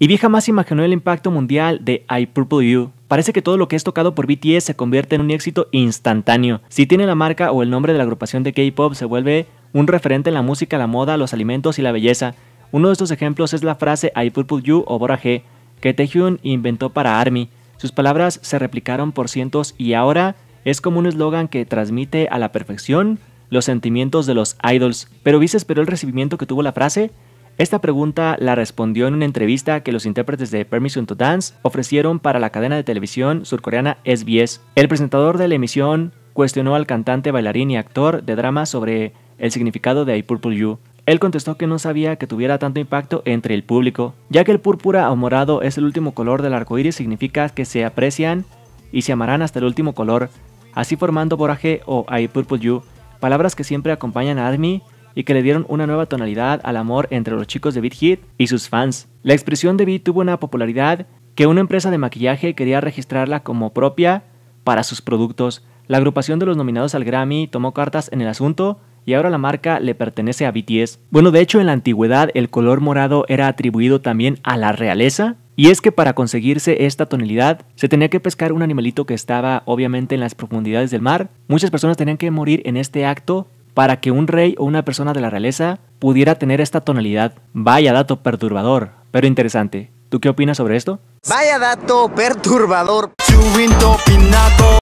Y vieja jamás imaginó el impacto mundial de I Purple You. Parece que todo lo que es tocado por BTS se convierte en un éxito instantáneo. Si tiene la marca o el nombre de la agrupación de K-pop, se vuelve un referente en la música, la moda, los alimentos y la belleza. Uno de estos ejemplos es la frase I Purple You o Bora G, que Taehyun inventó para ARMY. Sus palabras se replicaron por cientos y ahora es como un eslogan que transmite a la perfección los sentimientos de los idols. Pero ¿viste esperó el recibimiento que tuvo la frase? Esta pregunta la respondió en una entrevista que los intérpretes de Permission to Dance ofrecieron para la cadena de televisión surcoreana SBS. El presentador de la emisión cuestionó al cantante, bailarín y actor de drama sobre el significado de I Purple You. Él contestó que no sabía que tuviera tanto impacto entre el público, ya que el púrpura o morado es el último color del arco iris, significa que se aprecian y se amarán hasta el último color, así formando Boraje o I Purple You, palabras que siempre acompañan a Army y que le dieron una nueva tonalidad al amor entre los chicos de Beat Hit y sus fans. La expresión de Beat tuvo una popularidad que una empresa de maquillaje quería registrarla como propia para sus productos. La agrupación de los nominados al Grammy tomó cartas en el asunto y ahora la marca le pertenece a BTS. Bueno, de hecho en la antigüedad el color morado era atribuido también a la realeza. Y es que para conseguirse esta tonalidad se tenía que pescar un animalito que estaba obviamente en las profundidades del mar. Muchas personas tenían que morir en este acto para que un rey o una persona de la realeza pudiera tener esta tonalidad. Vaya dato perturbador, pero interesante. ¿Tú qué opinas sobre esto? Vaya dato perturbador.